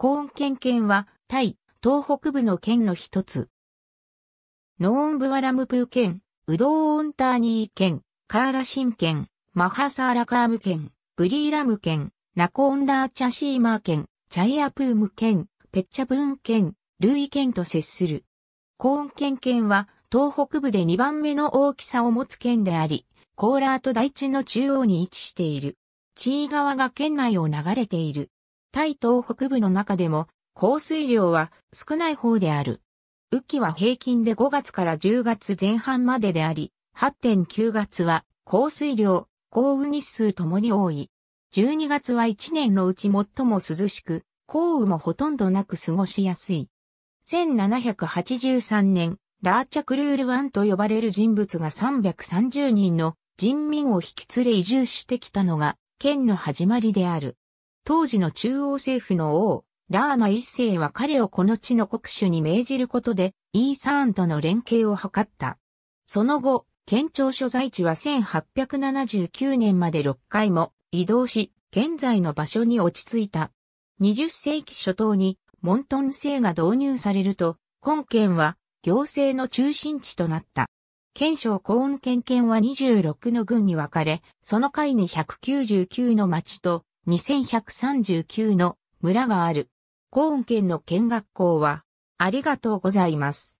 コーン県県は、タイ、東北部の県の一つ。ノーンブワラムプー県、ウドーオンターニー県、カーラシン県、マハサーラカーム県、ブリーラム県、ナコーンラーチャシーマー県、チャイアプーム県、ペッチャブーン県、ルイ県と接する。コーン県県は、東北部で2番目の大きさを持つ県であり、コーラーと大地の中央に位置している。チー川が県内を流れている。タイ東北部の中でも降水量は少ない方である。雨季は平均で5月から10月前半までであり、8.9月は降水量、降雨日数ともに多い。12月は1年のうち最も涼しく、降雨もほとんどなく過ごしやすい。1783年、ラーチャクルール1と呼ばれる人物が330人の人民を引き連れ移住してきたのが、県の始まりである。当時の中央政府の王、ラーマ一世は彼をこの地の国主に命じることで、イーサーンとの連携を図った。その後、県庁所在地は1879年まで6回も移動し、現在の場所に落ち着いた。20世紀初頭にモントン制が導入されると、本県は行政の中心地となった。県省コー県県は26の郡に分かれ、その階に199の町と2139の村がある。高温県の県学校は、ありがとうございます。